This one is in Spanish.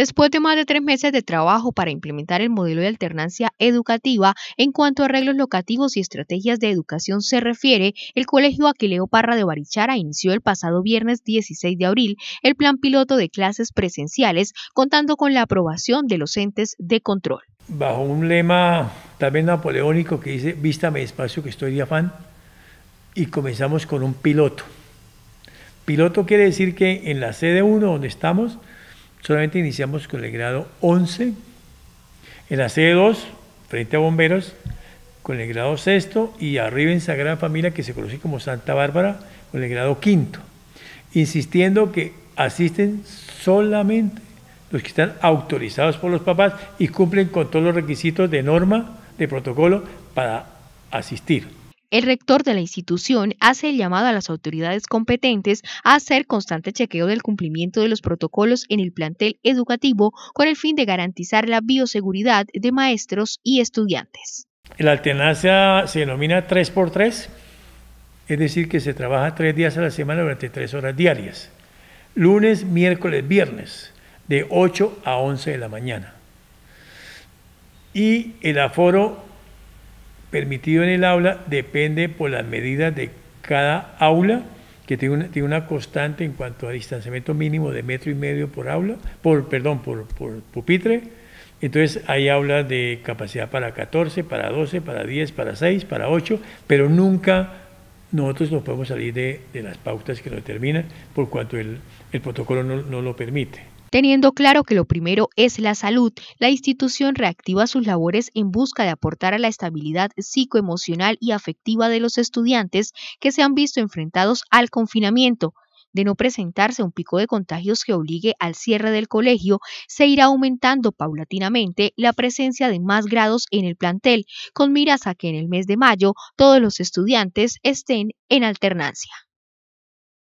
Después de más de tres meses de trabajo para implementar el modelo de alternancia educativa en cuanto a arreglos locativos y estrategias de educación se refiere, el Colegio Aquileo Parra de Barichara inició el pasado viernes 16 de abril el plan piloto de clases presenciales contando con la aprobación de los entes de control. Bajo un lema también napoleónico que dice, vístame despacio que estoy de afán, y comenzamos con un piloto. Piloto quiere decir que en la sede 1 donde estamos, solamente iniciamos con el grado 11, la C 2 frente a bomberos, con el grado sexto y arriba en Sagrada Familia, que se conoce como Santa Bárbara, con el grado quinto, insistiendo que asisten solamente los que están autorizados por los papás y cumplen con todos los requisitos de norma, de protocolo para asistir. El rector de la institución hace el llamado a las autoridades competentes a hacer constante chequeo del cumplimiento de los protocolos en el plantel educativo con el fin de garantizar la bioseguridad de maestros y estudiantes. La alternancia se denomina 3x3, es decir, que se trabaja tres días a la semana durante tres horas diarias, lunes, miércoles, viernes, de 8 a 11 de la mañana. Y el aforo permitido en el aula depende por las medidas de cada aula, que tiene una, tiene una constante en cuanto a distanciamiento mínimo de metro y medio por aula, por, perdón, por, pupitre. Entonces hay aulas de capacidad para 14, para 12, para 10, para 6, para 8, pero nunca nosotros nos podemos salir de, las pautas que nos determinan por cuanto el, protocolo no, no lo permite. Teniendo claro que lo primero es la salud, la institución reactiva sus labores en busca de aportar a la estabilidad psicoemocional y afectiva de los estudiantes que se han visto enfrentados al confinamiento. De no presentarse un pico de contagios que obligue al cierre del colegio, se irá aumentando paulatinamente la presencia de más grados en el plantel, con miras a que en el mes de mayo todos los estudiantes estén en alternancia.